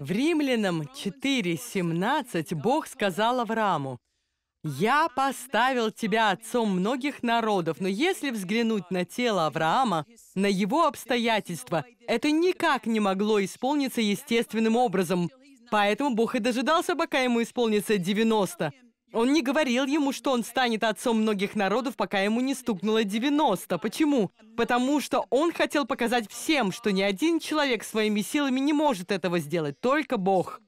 В Римлянам 4.17 Бог сказал Аврааму, «Я поставил тебя отцом многих народов, но если взглянуть на тело Авраама, на его обстоятельства, это никак не могло исполниться естественным образом. Поэтому Бог и дожидался, пока ему исполнится 90. Он не говорил ему, что он станет отцом многих народов, пока ему не стукнуло 90. Почему? Потому что он хотел показать всем, что ни один человек своими силами не может этого сделать, только Бог.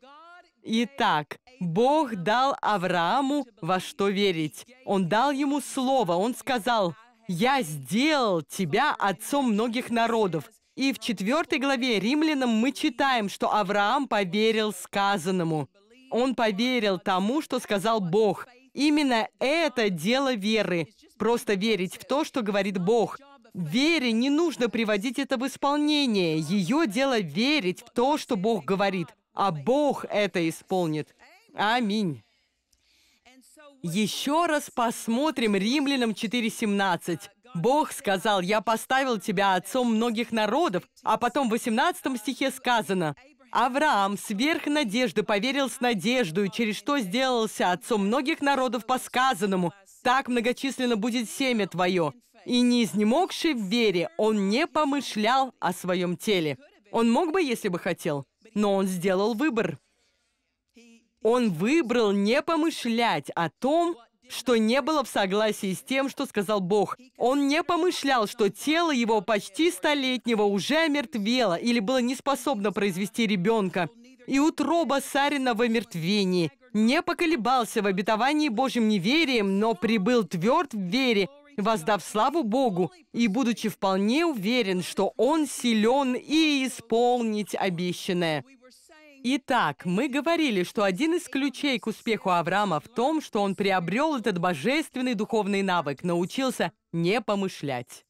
Итак, Бог дал Аврааму во что верить. Он дал ему слово, он сказал, «Я сделал тебя отцом многих народов». И в четвертой главе Римлянам мы читаем, что Авраам поверил сказанному – он поверил тому, что сказал Бог. Именно это дело веры. Просто верить в то, что говорит Бог. Вере не нужно приводить это в исполнение. Ее дело верить в то, что Бог говорит. А Бог это исполнит. Аминь. Еще раз посмотрим Римлянам 4.17. Бог сказал, «Я поставил тебя отцом многих народов», а потом в 18 стихе сказано, Авраам сверх надежды поверил с надеждой, через что сделался отцом многих народов по сказанному. Так многочисленно будет семя твое. И не изнемогший в вере, он не помышлял о своем теле. Он мог бы, если бы хотел, но он сделал выбор. Он выбрал не помышлять о том, что не было в согласии с тем, что сказал Бог. Он не помышлял, что тело его почти столетнего уже омертвело или было не способно произвести ребенка. И утроба Сарина в омертвении. Не поколебался в обетовании Божьим неверием, но прибыл тверд в вере, воздав славу Богу, и будучи вполне уверен, что Он силен и исполнить обещанное. Итак, мы говорили, что один из ключей к успеху Авраама в том, что он приобрел этот божественный духовный навык, научился не помышлять.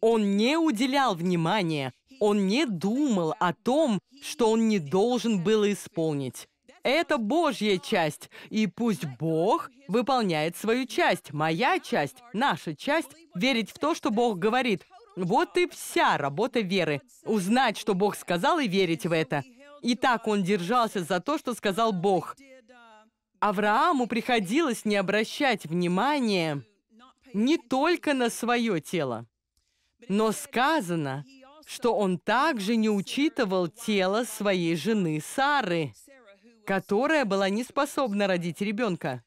Он не уделял внимания, он не думал о том, что он не должен был исполнить. Это Божья часть, и пусть Бог выполняет свою часть, моя часть, наша часть, верить в то, что Бог говорит. Вот и вся работа веры. Узнать, что Бог сказал, и верить в это. И так он держался за то, что сказал Бог. Аврааму приходилось не обращать внимания не только на свое тело, но сказано, что он также не учитывал тело своей жены Сары, которая была не способна родить ребенка.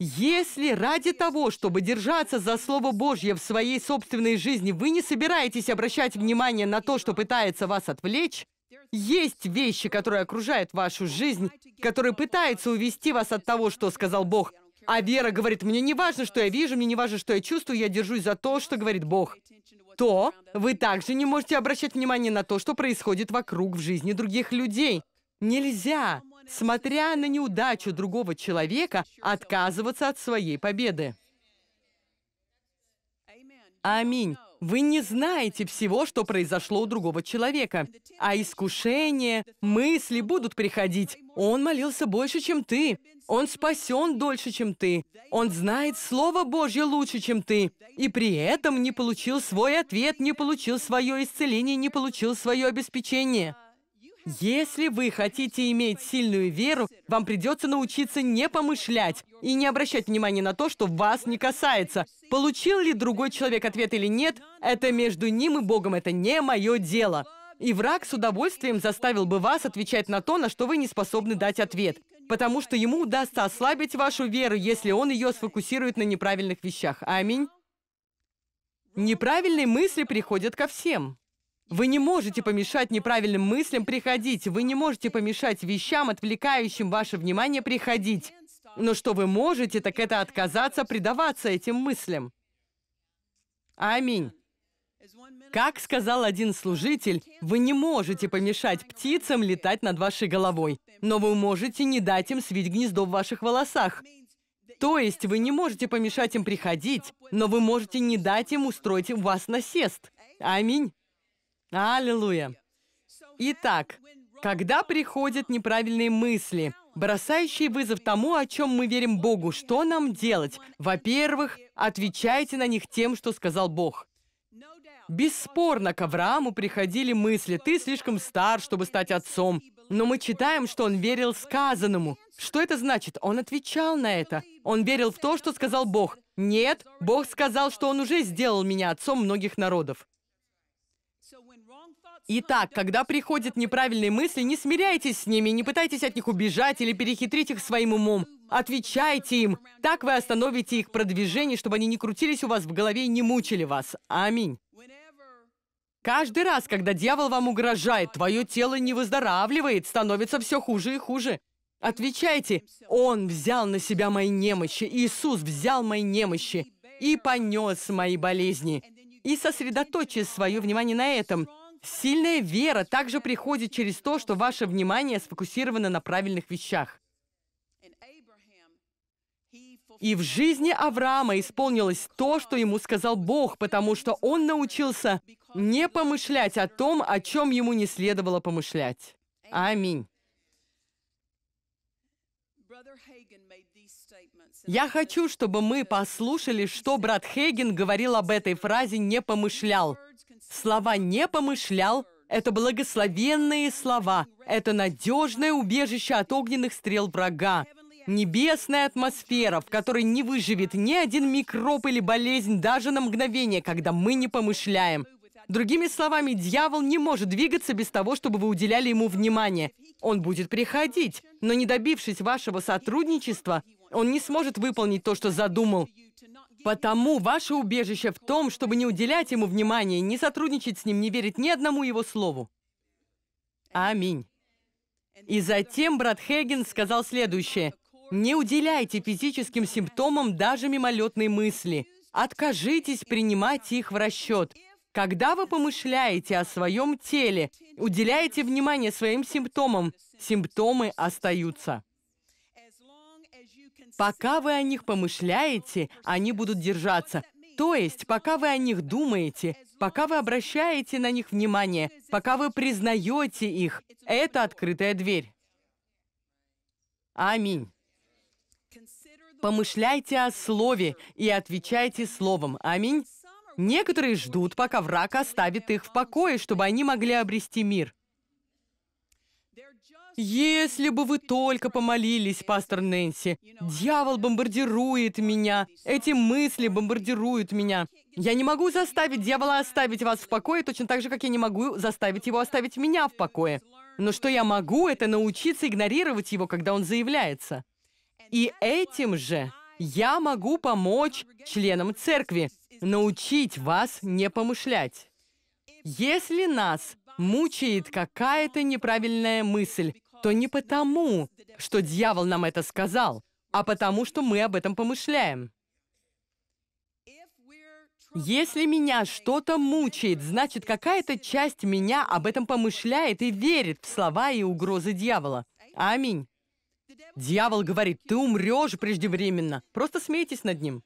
Если ради того, чтобы держаться за Слово Божье в своей собственной жизни, вы не собираетесь обращать внимание на то, что пытается вас отвлечь, есть вещи, которые окружают вашу жизнь, которые пытаются увести вас от того, что сказал Бог. А вера говорит, мне не важно, что я вижу, мне не важно, что я чувствую, я держусь за то, что говорит Бог. То вы также не можете обращать внимание на то, что происходит вокруг в жизни других людей. Нельзя, смотря на неудачу другого человека, отказываться от своей победы. Аминь. Вы не знаете всего, что произошло у другого человека. А искушения, мысли будут приходить. Он молился больше, чем ты. Он спасен дольше, чем ты. Он знает Слово Божье лучше, чем ты. И при этом не получил свой ответ, не получил свое исцеление, не получил свое обеспечение. Если вы хотите иметь сильную веру, вам придется научиться не помышлять и не обращать внимания на то, что вас не касается. Получил ли другой человек ответ или нет, это между ним и Богом, это не мое дело. И враг с удовольствием заставил бы вас отвечать на то, на что вы не способны дать ответ, потому что ему удастся ослабить вашу веру, если он ее сфокусирует на неправильных вещах. Аминь. Неправильные мысли приходят ко всем. Вы не можете помешать неправильным мыслям приходить. Вы не можете помешать вещам, отвлекающим ваше внимание, приходить. Но что вы можете, так это отказаться предаваться этим мыслям. Аминь. Как сказал один служитель, вы не можете помешать птицам летать над вашей головой, но вы можете не дать им свить гнездо в ваших волосах. То есть вы не можете помешать им приходить, но вы можете не дать им устроить у вас насест. Аминь. Аллилуйя. Итак, когда приходят неправильные мысли, бросающие вызов тому, о чем мы верим Богу, что нам делать? Во-первых, отвечайте на них тем, что сказал Бог. Бесспорно, к Аврааму приходили мысли «ты слишком стар, чтобы стать отцом». Но мы читаем, что он верил сказанному. Что это значит? Он отвечал на это. Он верил в то, что сказал Бог. Нет, Бог сказал, что он уже сделал меня отцом многих народов. Итак, когда приходят неправильные мысли, не смиряйтесь с ними, не пытайтесь от них убежать или перехитрить их своим умом. Отвечайте им. Так вы остановите их продвижение, чтобы они не крутились у вас в голове и не мучили вас. Аминь. Каждый раз, когда дьявол вам угрожает, твое тело не выздоравливает, становится все хуже и хуже. Отвечайте, «Он взял на себя мои немощи, Иисус взял мои немощи и понес мои болезни». И сосредоточьте свое внимание на этом – Сильная вера также приходит через то, что ваше внимание сфокусировано на правильных вещах. И в жизни Авраама исполнилось то, что ему сказал Бог, потому что он научился не помышлять о том, о чем ему не следовало помышлять. Аминь. Я хочу, чтобы мы послушали, что брат Хейген говорил об этой фразе «не помышлял». Слова «не помышлял» — это благословенные слова. Это надежное убежище от огненных стрел врага. Небесная атмосфера, в которой не выживет ни один микроб или болезнь даже на мгновение, когда мы не помышляем. Другими словами, дьявол не может двигаться без того, чтобы вы уделяли ему внимание. Он будет приходить, но не добившись вашего сотрудничества, он не сможет выполнить то, что задумал. Потому ваше убежище в том, чтобы не уделять ему внимания, не сотрудничать с ним, не верить ни одному его слову. Аминь. И затем брат Хеген сказал следующее. Не уделяйте физическим симптомам даже мимолетной мысли. Откажитесь принимать их в расчет. Когда вы помышляете о своем теле, уделяете внимание своим симптомам, симптомы остаются. Пока вы о них помышляете, они будут держаться. То есть, пока вы о них думаете, пока вы обращаете на них внимание, пока вы признаете их, это открытая дверь. Аминь. Помышляйте о слове и отвечайте словом. Аминь. Некоторые ждут, пока враг оставит их в покое, чтобы они могли обрести мир. Если бы вы только помолились, пастор Нэнси, дьявол бомбардирует меня, эти мысли бомбардируют меня. Я не могу заставить дьявола оставить вас в покое, точно так же, как я не могу заставить его оставить меня в покое. Но что я могу, это научиться игнорировать его, когда он заявляется. И этим же я могу помочь членам церкви, научить вас не помышлять. Если нас мучает какая-то неправильная мысль, то не потому, что дьявол нам это сказал, а потому, что мы об этом помышляем. Если меня что-то мучает, значит, какая-то часть меня об этом помышляет и верит в слова и угрозы дьявола. Аминь. Дьявол говорит, ты умрешь преждевременно. Просто смейтесь над ним.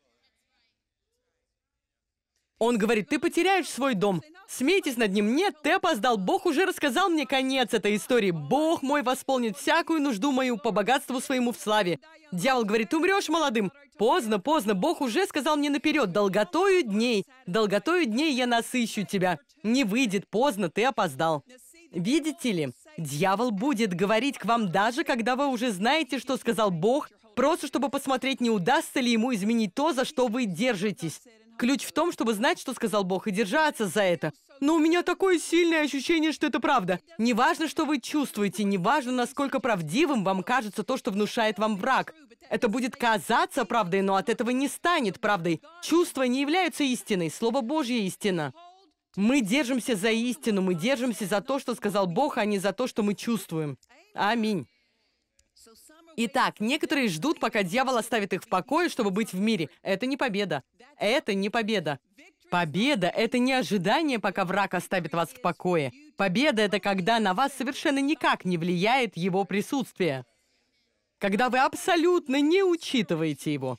Он говорит, ты потеряешь свой дом. Смейтесь над ним. Нет, ты опоздал. Бог уже рассказал мне конец этой истории. Бог мой восполнит всякую нужду мою по богатству своему в славе. Дьявол говорит, ты умрешь молодым. Поздно, поздно. Бог уже сказал мне наперед. Долготою дней, долготою дней я насыщу тебя. Не выйдет, поздно, ты опоздал. Видите ли, дьявол будет говорить к вам даже, когда вы уже знаете, что сказал Бог, просто чтобы посмотреть, не удастся ли ему изменить то, за что вы держитесь. Ключ в том, чтобы знать, что сказал Бог, и держаться за это. Но у меня такое сильное ощущение, что это правда. Неважно, что вы чувствуете, неважно, насколько правдивым вам кажется то, что внушает вам враг. Это будет казаться правдой, но от этого не станет правдой. Чувства не являются истиной, Слово Божье – истина. Мы держимся за истину, мы держимся за то, что сказал Бог, а не за то, что мы чувствуем. Аминь. Итак, некоторые ждут, пока дьявол оставит их в покое, чтобы быть в мире. Это не победа. Это не победа. Победа — это не ожидание, пока враг оставит вас в покое. Победа — это когда на вас совершенно никак не влияет его присутствие. Когда вы абсолютно не учитываете его.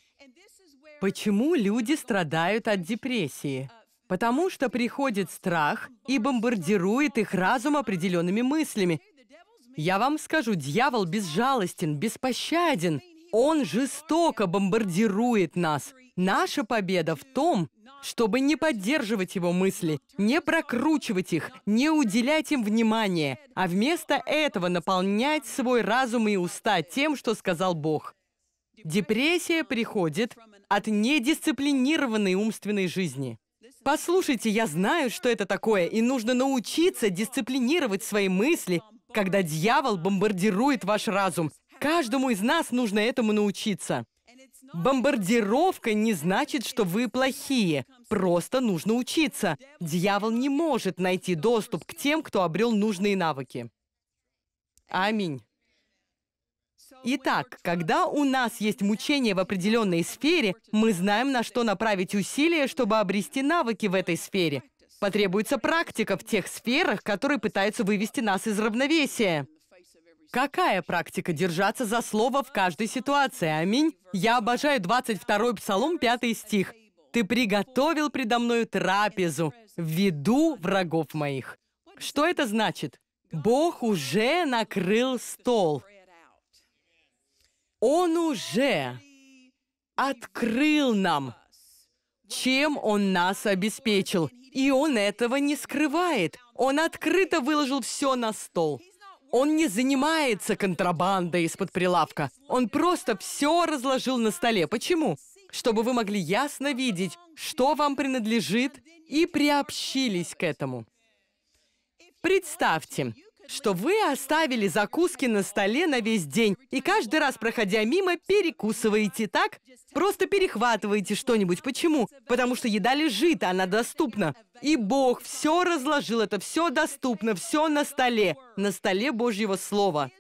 Почему люди страдают от депрессии? Потому что приходит страх и бомбардирует их разум определенными мыслями, я вам скажу, дьявол безжалостен, беспощаден. Он жестоко бомбардирует нас. Наша победа в том, чтобы не поддерживать его мысли, не прокручивать их, не уделять им внимания, а вместо этого наполнять свой разум и уста тем, что сказал Бог. Депрессия приходит от недисциплинированной умственной жизни. Послушайте, я знаю, что это такое, и нужно научиться дисциплинировать свои мысли когда дьявол бомбардирует ваш разум. Каждому из нас нужно этому научиться. Бомбардировка не значит, что вы плохие. Просто нужно учиться. Дьявол не может найти доступ к тем, кто обрел нужные навыки. Аминь. Итак, когда у нас есть мучение в определенной сфере, мы знаем, на что направить усилия, чтобы обрести навыки в этой сфере. Потребуется практика в тех сферах, которые пытаются вывести нас из равновесия. Какая практика держаться за слово в каждой ситуации? Аминь. Я обожаю 22 Псалом, 5 стих. «Ты приготовил предо мною трапезу в виду врагов моих». Что это значит? Бог уже накрыл стол. Он уже открыл нам, чем Он нас обеспечил. И он этого не скрывает. Он открыто выложил все на стол. Он не занимается контрабандой из-под прилавка. Он просто все разложил на столе. Почему? Чтобы вы могли ясно видеть, что вам принадлежит, и приобщились к этому. Представьте, что вы оставили закуски на столе на весь день и каждый раз, проходя мимо, перекусываете, так? Просто перехватываете что-нибудь. Почему? Потому что еда лежит, она доступна. И Бог все разложил, это все доступно, все на столе, на столе Божьего Слова.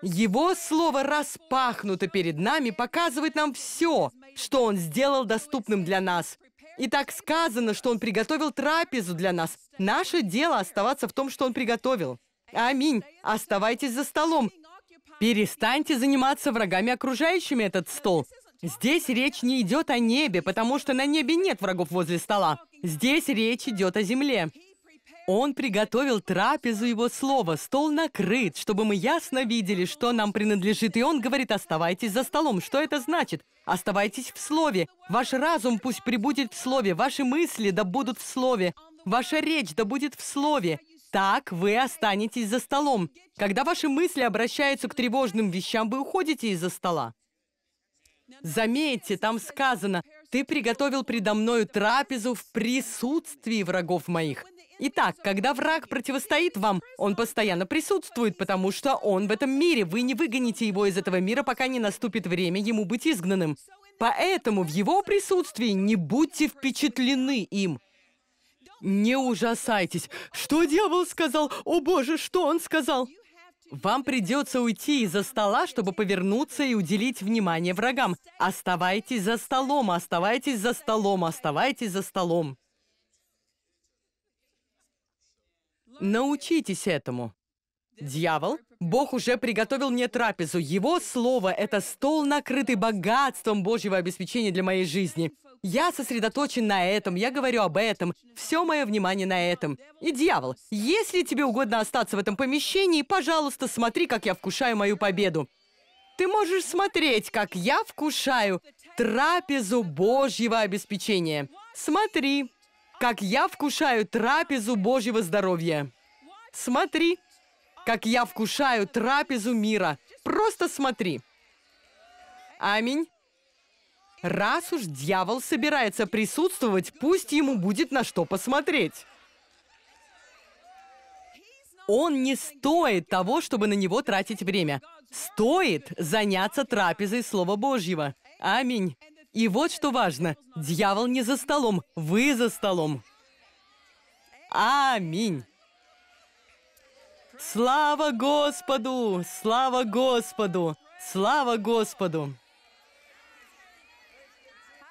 Его Слово распахнуто перед нами, показывает нам все, что Он сделал доступным для нас. И так сказано, что Он приготовил трапезу для нас. Наше дело оставаться в том, что Он приготовил. Аминь. Оставайтесь за столом. Перестаньте заниматься врагами окружающими этот стол. Здесь речь не идет о небе, потому что на небе нет врагов возле стола. Здесь речь идет о земле. Он приготовил трапезу его слова, стол накрыт, чтобы мы ясно видели, что нам принадлежит. И он говорит, оставайтесь за столом. Что это значит? Оставайтесь в слове. Ваш разум пусть прибудет в слове, ваши мысли да будут в слове, ваша речь да будет в слове. Так вы останетесь за столом. Когда ваши мысли обращаются к тревожным вещам, вы уходите из-за стола. Заметьте, там сказано, «Ты приготовил предо мною трапезу в присутствии врагов моих». Итак, когда враг противостоит вам, он постоянно присутствует, потому что он в этом мире. Вы не выгоните его из этого мира, пока не наступит время ему быть изгнанным. Поэтому в его присутствии не будьте впечатлены им. Не ужасайтесь. Что дьявол сказал? О боже, что он сказал? Вам придется уйти из-за стола, чтобы повернуться и уделить внимание врагам. Оставайтесь за столом, оставайтесь за столом, оставайтесь за столом. Научитесь этому. Дьявол, Бог уже приготовил мне трапезу. Его слово – это стол, накрытый богатством Божьего обеспечения для моей жизни. Я сосредоточен на этом, я говорю об этом. Все мое внимание на этом. И дьявол, если тебе угодно остаться в этом помещении, пожалуйста, смотри, как я вкушаю мою победу. Ты можешь смотреть, как я вкушаю трапезу Божьего обеспечения. Смотри, как я вкушаю трапезу Божьего здоровья. Смотри, как я вкушаю трапезу мира. Просто смотри. Аминь. Раз уж дьявол собирается присутствовать, пусть ему будет на что посмотреть. Он не стоит того, чтобы на него тратить время. Стоит заняться трапезой Слова Божьего. Аминь. И вот что важно. Дьявол не за столом, вы за столом. Аминь. Слава Господу! Слава Господу! Слава Господу!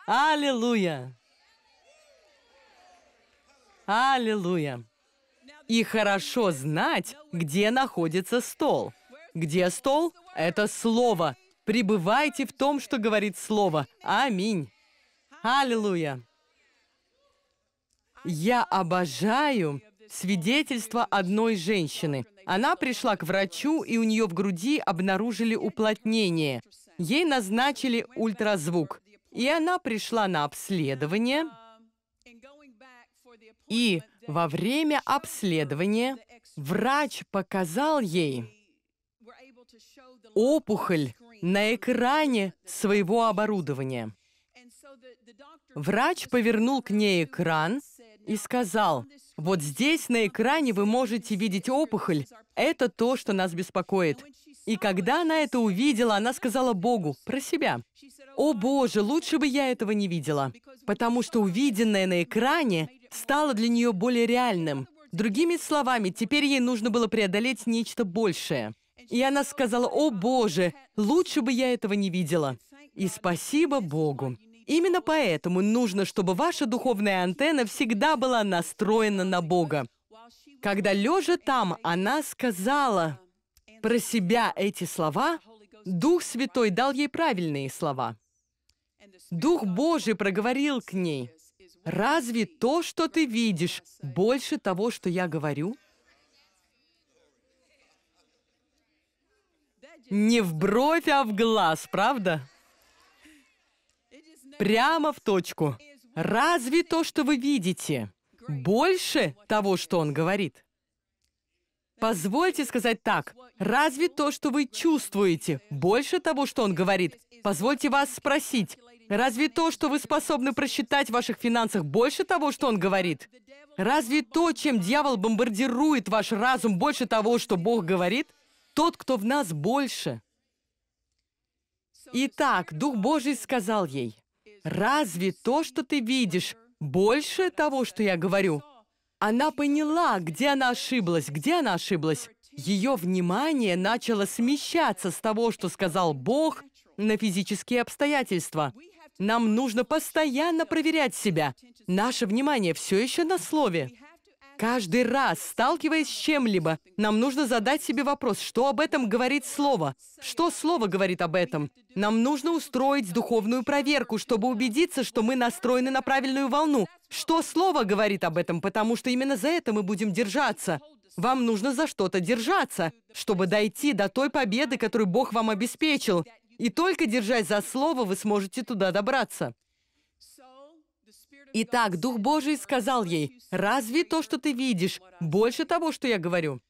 Аллилуйя! Аллилуйя! И хорошо знать, где находится стол. Где стол? Это слово. Пребывайте в том, что говорит слово. Аминь. Аллилуйя. Я обожаю свидетельство одной женщины. Она пришла к врачу, и у нее в груди обнаружили уплотнение. Ей назначили ультразвук. И она пришла на обследование, и во время обследования врач показал ей опухоль на экране своего оборудования. Врач повернул к ней экран и сказал, вот здесь на экране вы можете видеть опухоль, это то, что нас беспокоит. И когда она это увидела, она сказала Богу про себя. «О боже, лучше бы я этого не видела», потому что увиденное на экране стало для нее более реальным. Другими словами, теперь ей нужно было преодолеть нечто большее. И она сказала, «О боже, лучше бы я этого не видела». И спасибо Богу. Именно поэтому нужно, чтобы ваша духовная антенна всегда была настроена на Бога. Когда лежа там, она сказала про себя эти слова, Дух Святой дал ей правильные слова. Дух Божий проговорил к ней, «Разве то, что ты видишь, больше того, что я говорю?» Не в бровь, а в глаз, правда? Прямо в точку. Разве то, что вы видите, больше того, что он говорит? Позвольте сказать так. Разве то, что вы чувствуете, больше того, что он говорит? Позвольте вас спросить, Разве то, что вы способны просчитать в ваших финансах, больше того, что он говорит? Разве то, чем дьявол бомбардирует ваш разум, больше того, что Бог говорит? Тот, кто в нас больше. Итак, Дух Божий сказал ей, «Разве то, что ты видишь, больше того, что я говорю?» Она поняла, где она ошиблась, где она ошиблась. Ее внимание начало смещаться с того, что сказал Бог, на физические обстоятельства. Нам нужно постоянно проверять себя. Наше внимание все еще на слове. Каждый раз, сталкиваясь с чем-либо, нам нужно задать себе вопрос, что об этом говорит слово? Что слово говорит об этом? Нам нужно устроить духовную проверку, чтобы убедиться, что мы настроены на правильную волну. Что слово говорит об этом? Потому что именно за это мы будем держаться. Вам нужно за что-то держаться, чтобы дойти до той победы, которую Бог вам обеспечил. И только держась за слово, вы сможете туда добраться. Итак, Дух Божий сказал ей, «Разве то, что ты видишь, больше того, что я говорю?»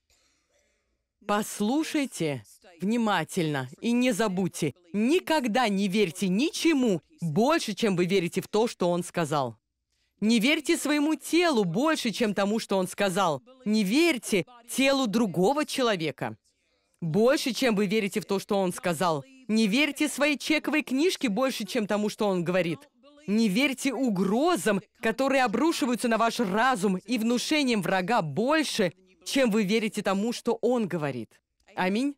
Послушайте внимательно и не забудьте, никогда не верьте ничему больше, чем вы верите в то, что Он сказал. Не верьте своему телу больше, чем тому, что Он сказал. Не верьте телу другого человека больше, чем вы верите в то, что Он сказал. Не верьте своей чековой книжке больше, чем тому, что он говорит. Не верьте угрозам, которые обрушиваются на ваш разум и внушением врага больше, чем вы верите тому, что он говорит. Аминь.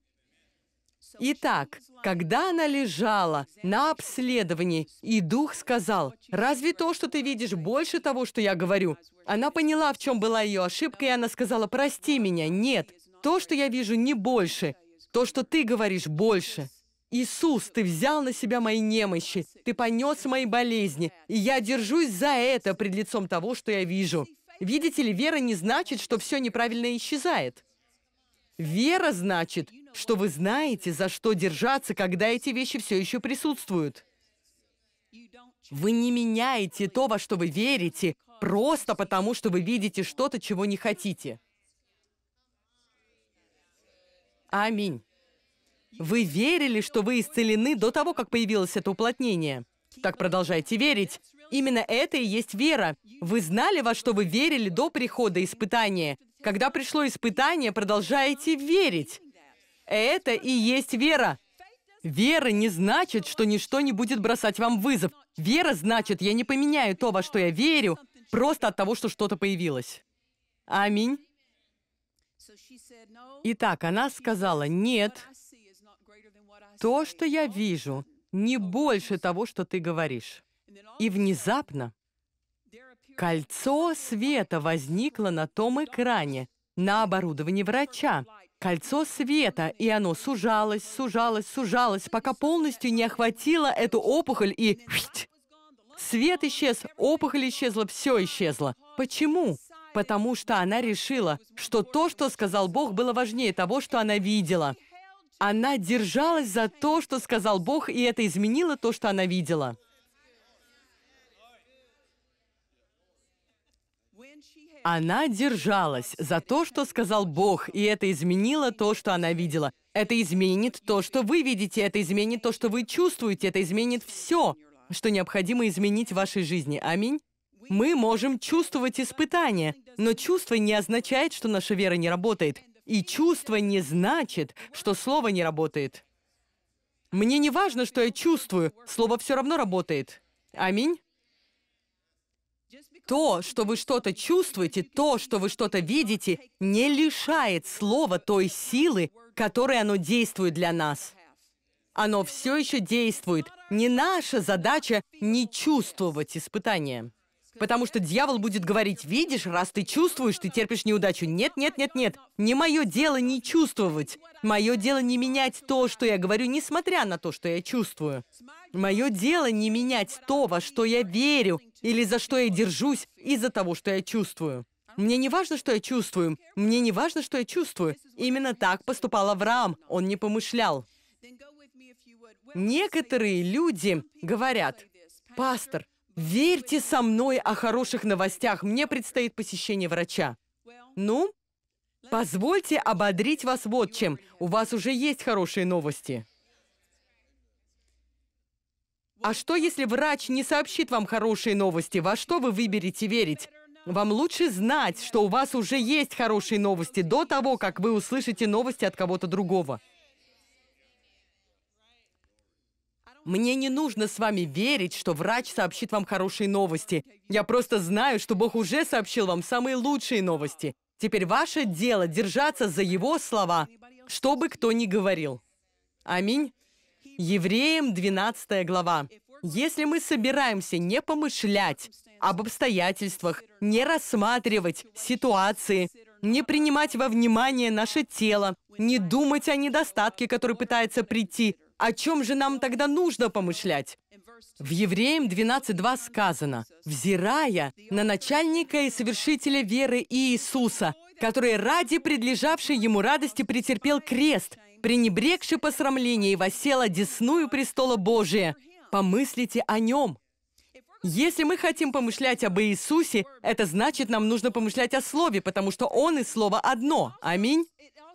Итак, когда она лежала на обследовании, и дух сказал, «Разве то, что ты видишь, больше того, что я говорю?» Она поняла, в чем была ее ошибка, и она сказала, «Прости меня, нет, то, что я вижу, не больше, то, что ты говоришь, больше». Иисус, ты взял на себя мои немощи, ты понес мои болезни, и я держусь за это пред лицом того, что я вижу. Видите ли, вера не значит, что все неправильно исчезает. Вера значит, что вы знаете, за что держаться, когда эти вещи все еще присутствуют. Вы не меняете то, во что вы верите, просто потому, что вы видите что-то, чего не хотите. Аминь. Вы верили, что вы исцелены до того, как появилось это уплотнение. Так продолжайте верить. Именно это и есть вера. Вы знали, во что вы верили до прихода испытания. Когда пришло испытание, продолжаете верить. Это и есть вера. Вера не значит, что ничто не будет бросать вам вызов. Вера значит, я не поменяю то, во что я верю, просто от того, что что-то появилось. Аминь. Итак, она сказала, нет, то, что я вижу, не больше того, что ты говоришь. И внезапно кольцо света возникло на том экране, на оборудовании врача. Кольцо света, и оно сужалось, сужалось, сужалось, пока полностью не охватило эту опухоль и... Свет исчез, опухоль исчезла, все исчезло. Почему? Потому что она решила, что то, что сказал Бог, было важнее того, что она видела. Она держалась за то, что сказал Бог, и это изменило то, что она видела. Она держалась за то, что сказал Бог, и это изменило то, что она видела. Это изменит то, что вы видите, это изменит то, что вы чувствуете, это изменит все, что необходимо изменить в вашей жизни. Аминь. Мы можем чувствовать испытания, но чувство не означает, что наша вера не работает. И чувство не значит, что слово не работает. Мне не важно, что я чувствую, слово все равно работает. Аминь. То, что вы что-то чувствуете, то, что вы что-то видите, не лишает слова той силы, которой оно действует для нас. Оно все еще действует. Не наша задача не чувствовать испытания. Потому что дьявол будет говорить, видишь, раз ты чувствуешь, ты терпишь неудачу. Нет, нет, нет, нет. Не мое дело не чувствовать. Мое дело не менять то, что я говорю, несмотря на то, что я чувствую. Мое дело не менять то, во что я верю, или за что я держусь из-за того, что я чувствую. Мне не важно, что я чувствую. Мне не важно, что я чувствую. Именно так поступал Авраам. Он не помышлял. Некоторые люди говорят, «Пастор, Верьте со мной о хороших новостях. Мне предстоит посещение врача. Ну, позвольте ободрить вас вот чем. У вас уже есть хорошие новости. А что, если врач не сообщит вам хорошие новости? Во что вы выберете верить? Вам лучше знать, что у вас уже есть хорошие новости до того, как вы услышите новости от кого-то другого. Мне не нужно с вами верить, что врач сообщит вам хорошие новости. Я просто знаю, что Бог уже сообщил вам самые лучшие новости. Теперь ваше дело держаться за Его слова, что бы кто ни говорил. Аминь. Евреям 12 глава. Если мы собираемся не помышлять об обстоятельствах, не рассматривать ситуации, не принимать во внимание наше тело, не думать о недостатке, который пытается прийти, о чем же нам тогда нужно помышлять? В Евреям 12.2 сказано, «Взирая на начальника и совершителя веры Иисуса, который ради предлежавшей ему радости претерпел крест, пренебрегши посрамление и восел одесную престола Божия, помыслите о нем». Если мы хотим помышлять об Иисусе, это значит, нам нужно помышлять о Слове, потому что Он и Слово одно. Аминь.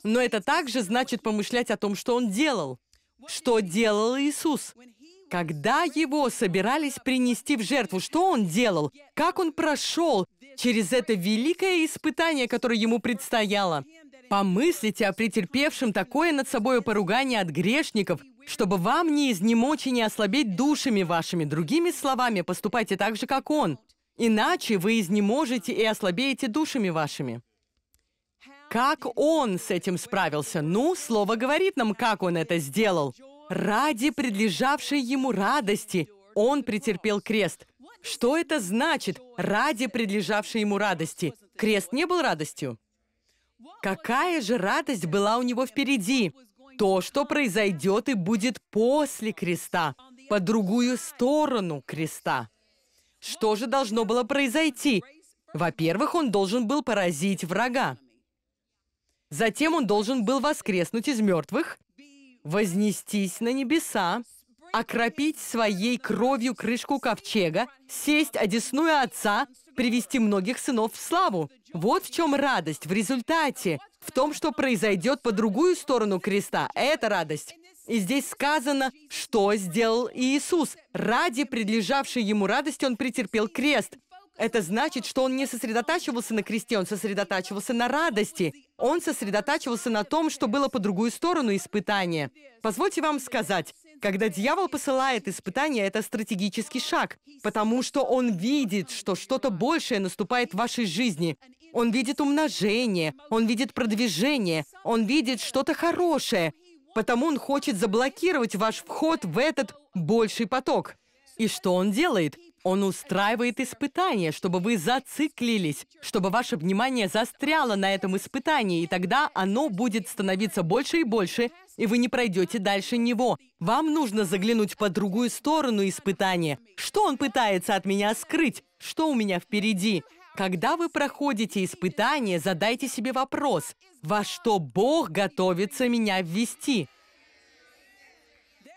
Но это также значит помышлять о том, что Он делал что делал Иисус. Когда его собирались принести в жертву, что он делал? Как он прошел через это великое испытание, которое ему предстояло? Помыслите о претерпевшем такое над собой поругание от грешников, чтобы вам не изнемочь и не ослабеть душами вашими. Другими словами, поступайте так же, как он. Иначе вы изнеможете и ослабеете душами вашими. Как он с этим справился? Ну, слово говорит нам, как он это сделал. Ради предлежавшей ему радости он претерпел крест. Что это значит «ради предлежавшей ему радости»? Крест не был радостью. Какая же радость была у него впереди? То, что произойдет и будет после креста, по другую сторону креста. Что же должно было произойти? Во-первых, он должен был поразить врага. Затем он должен был воскреснуть из мертвых, вознестись на небеса, окропить своей кровью крышку ковчега, сесть одесную отца, привести многих сынов в славу. Вот в чем радость в результате, в том, что произойдет по другую сторону креста. Это радость. И здесь сказано, что сделал Иисус. Ради предлежавшей ему радости он претерпел крест, это значит, что он не сосредотачивался на кресте, он сосредотачивался на радости. Он сосредотачивался на том, что было по другую сторону испытания. Позвольте вам сказать, когда дьявол посылает испытания, это стратегический шаг, потому что он видит, что что-то большее наступает в вашей жизни. Он видит умножение, он видит продвижение, он видит что-то хорошее, потому он хочет заблокировать ваш вход в этот больший поток. И что он делает? Он устраивает испытание, чтобы вы зациклились, чтобы ваше внимание застряло на этом испытании, и тогда оно будет становиться больше и больше, и вы не пройдете дальше него. Вам нужно заглянуть по другую сторону испытания. Что он пытается от меня скрыть? Что у меня впереди? Когда вы проходите испытание, задайте себе вопрос, во что Бог готовится меня ввести?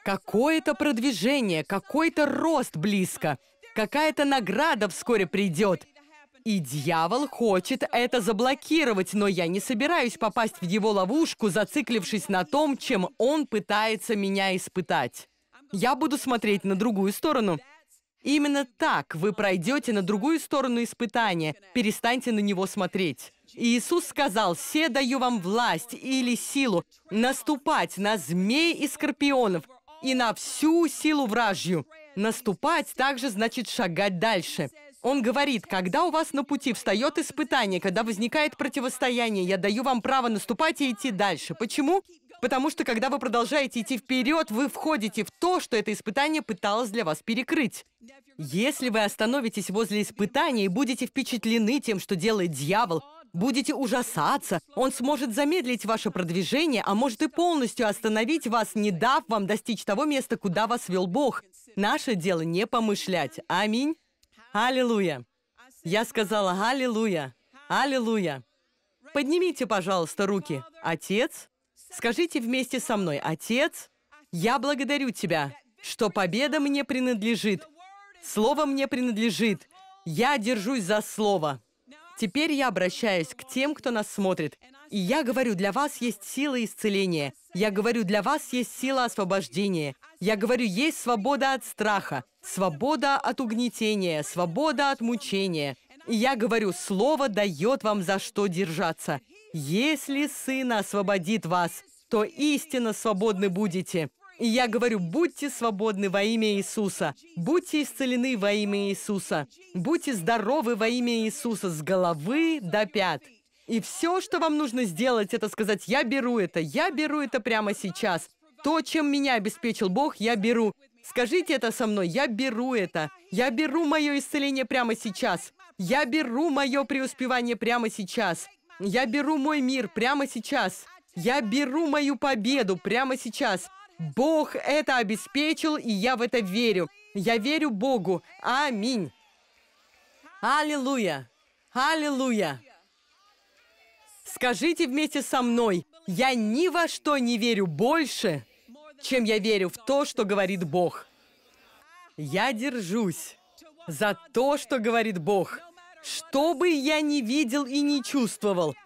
Какое-то продвижение, какой-то рост близко – Какая-то награда вскоре придет. И дьявол хочет это заблокировать, но я не собираюсь попасть в его ловушку, зациклившись на том, чем он пытается меня испытать. Я буду смотреть на другую сторону. Именно так вы пройдете на другую сторону испытания. Перестаньте на него смотреть. Иисус сказал, «Се даю вам власть или силу наступать на змей и скорпионов и на всю силу вражью, Наступать также значит шагать дальше. Он говорит, когда у вас на пути встает испытание, когда возникает противостояние, я даю вам право наступать и идти дальше. Почему? Потому что когда вы продолжаете идти вперед, вы входите в то, что это испытание пыталось для вас перекрыть. Если вы остановитесь возле испытания и будете впечатлены тем, что делает дьявол, Будете ужасаться. Он сможет замедлить ваше продвижение, а может и полностью остановить вас, не дав вам достичь того места, куда вас вел Бог. Наше дело не помышлять. Аминь. Аллилуйя. Я сказала «Аллилуйя». Аллилуйя. Поднимите, пожалуйста, руки. Отец, скажите вместе со мной, «Отец, я благодарю Тебя, что победа мне принадлежит, Слово мне принадлежит, я держусь за Слово». Теперь я обращаюсь к тем, кто нас смотрит. И я говорю, для вас есть сила исцеления. Я говорю, для вас есть сила освобождения. Я говорю, есть свобода от страха, свобода от угнетения, свобода от мучения. И я говорю, слово дает вам за что держаться. Если Сын освободит вас, то истинно свободны будете. И я говорю, будьте свободны во имя Иисуса. Будьте исцелены во имя Иисуса. Будьте здоровы во имя Иисуса с головы до пят. И все, что вам нужно сделать, это сказать, я беру это, я беру это прямо сейчас. То, чем меня обеспечил Бог, я беру. Скажите это со мной, я беру это. Я беру мое исцеление прямо сейчас. Я беру мое преуспевание прямо сейчас. Я беру мой мир прямо сейчас. Я беру мою победу прямо сейчас. Бог это обеспечил, и я в это верю. Я верю Богу. Аминь. Аллилуйя! Аллилуйя! Скажите вместе со мной, я ни во что не верю больше, чем я верю в то, что говорит Бог. Я держусь за то, что говорит Бог. Что бы я ни видел и не чувствовал –